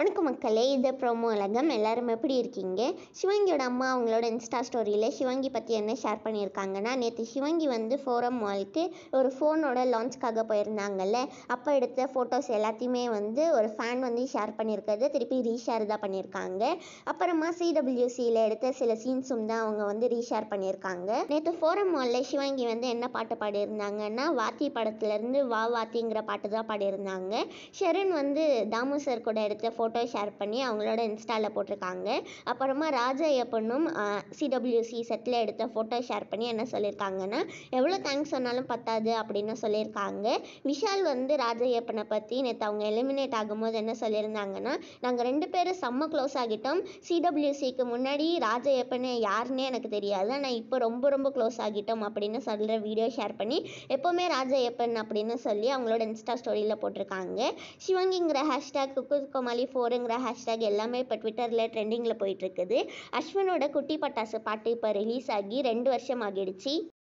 வணக்கம் மக்களே இது ப்ரோமோ உலகம் எல்லாரும் எப்படி இருக்கீங்க சிவங்கியோட அம்மா அவங்களோட இன்ஸ்டா ஸ்டோரியில் சிவங்கி பற்றி என்ன ஷேர் பண்ணியிருக்காங்கன்னா நேற்று சிவங்கி வந்து ஃபோரம் மால்க்கு ஒரு ஃபோனோட லான்ச்க்காக போயிருந்தாங்கல்ல அப்போ எடுத்த ஃபோட்டோஸ் எல்லாத்தையுமே வந்து ஒரு ஃபேன் வந்து ஷேர் பண்ணியிருக்கிறது திருப்பி ரீஷேர் தான் பண்ணியிருக்காங்க அப்புறமா சிடபிள்யூசியில் எடுத்த சில சீன்ஸும் தான் அவங்க வந்து ரீஷேர் பண்ணியிருக்காங்க நேற்று ஃபோரம் மாலில் சிவங்கி வந்து என்ன பாட்டு பாடியிருந்தாங்கன்னா வாத்தி படத்துலேருந்து வா வாத்திங்கிற பாட்டு தான் பாடியிருந்தாங்க ஷெரன் வந்து தாமு சார் கூட எடுத்த ஃபோட்டோ ஷேர் பண்ணி அவங்களோட இன்ஸ்டாவில் போட்டிருக்காங்க அப்புறமா ராஜா ஐயப்பனும் சிடபிள்யூசி செட்டில் எடுத்த ஃபோட்டோ ஷேர் பண்ணி என்ன சொல்லியிருக்காங்கன்னா எவ்வளோ தேங்க்ஸ் சொன்னாலும் பத்தாது அப்படின்னு சொல்லியிருக்காங்க விஷால் வந்து ராஜையப்பனை பற்றி நேற்று அவங்க எலிமினேட் ஆகும்போது என்ன சொல்லியிருந்தாங்கன்னா நாங்கள் ரெண்டு பேரும் செம்ம க்ளோஸ் ஆகிட்டோம் சிடபிள்யூசிக்கு முன்னாடி ராஜையப்பன் யாருன்னே எனக்கு தெரியாது ஆனால் இப்போ ரொம்ப ரொம்ப க்ளோஸ் ஆகிட்டோம் அப்படின்னு சொல்கிற வீடியோ ஷேர் பண்ணி எப்போவுமே ராஜையப்பன் அப்படின்னு சொல்லி அவங்களோட இன்ஸ்டா ஸ்டோரியில் போட்டிருக்காங்க சிவங்கிங்கிற ஹேஷ்டேக் குக்கு கோமாளி ஃபோருங்கிற ஹேஷ்டேக் எல்லாமே இப்போ ட்விட்டரில் ட்ரெண்டிங்கில் போயிட்டுருக்குது அஸ்வினோட குட்டி பட்டாசு பாட்டு இப்போ ரிலீஸ் ஆகி ரெண்டு வருஷம் ஆகிடுச்சு